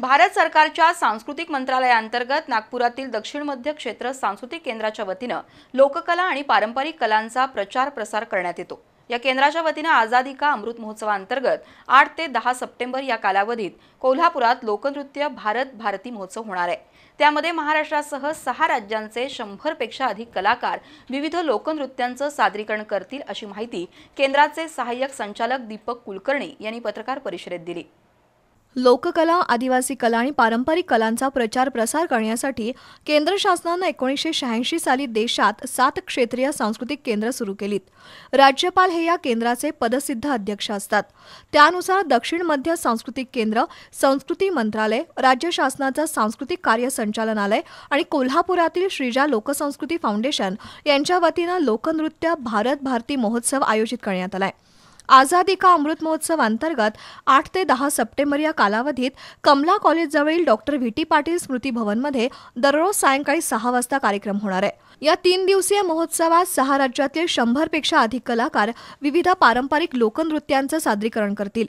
भारत सरकारच्या सांस्कृतिक मंत्रालयाअंतर्गत नागपुरातील दक्षिण मध्य क्षेत्र सांस्कृतिक केंद्राच्या वतीनं लोककला आणि पारंपरिक कलांचा प्रचार प्रसार करण्यात येतो या केंद्राच्या वतीनं आझादी का अमृत महोत्सवाअंतर्गत आठ ते दहा सप्टेंबर या कालावधीत कोल्हापुरात लोकनृत्य भारत भारती महोत्सव होणार आहे त्यामध्ये महाराष्ट्रासह सहा राज्यांचे शंभरपेक्षा अधिक कलाकार विविध लोकनृत्यांचं सादरीकरण करतील अशी माहिती केंद्राचे सहाय्यक संचालक दीपक कुलकर्णी यांनी पत्रकार परिषदेत दिली लोककला आदिवासी कला आणि पारंपरिक कलांचा प्रचार प्रसार करण्यासाठी केंद्र शासनानं एकोणीसशे शहाऐंशी साली देशात सात क्षेत्रीय सांस्कृतिक केंद्र सुरू केलीत राज्यपाल हे या केंद्राचे पदसिद्ध अध्यक्ष असतात त्यानुसार दक्षिण मध्य सांस्कृतिक केंद्र संस्कृती मंत्रालय राज्य शासनाचं सांस्कृतिक कार्य संचालनालय आणि कोल्हापुरातील श्रीजा लोकसंस्कृती फाउंडेशन यांच्या वतीनं लोकनृत्य भारत भारती महोत्सव आयोजित करण्यात आलाय आझादी का अमृत महोत्सव अंतर्गत आठ ते दहा सप्टेंबर या कालावधीत कमला कॉलेजजवळील doctor V T Patil Smriti भवनमध्ये दररोज सायंकाळी सहा वाजता कार्यक्रम होणार आहे या तीन दिवसीय महोत्सवात सहा राज्यातील शंभरपेक्षा अधिक कलाकार विविध पारंपरिक लोकनृत्यांचं सादरीकरण करतील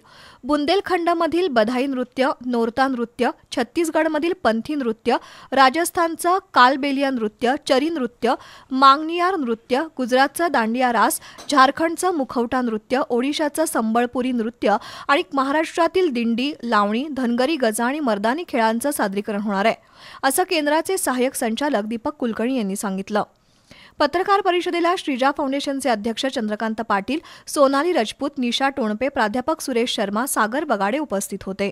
बुंदेलखंडमधील बधाई नृत्य नोरता नृत्य छत्तीसगडमधील पंथी नृत्य राजस्थानचं कालबेलिया नृत्य चरी नृत्य मांगनियार नृत्य गुजरातचं दांडिया रास झारखंडचं मुखवटा नृत्य ओडिशा ओडिशाचं संबळपुरी नृत्य आणि महाराष्ट्रातील दिंडी लावणी धनगरी गजा आणि मर्दानी खेळांचं सादरीकरण होणार आहे असं केंद्राचे सहाय्यक संचालक दीपक कुलकर्णी यांनी सांगितलं पत्रकार परिषदेला श्रीजा फाउंडेशनचे अध्यक्ष चंद्रकांत पाटील सोनाली रजपूत निशा टोणपे प्राध्यापक सुरेश शर्मा सागर बगाडे उपस्थित होते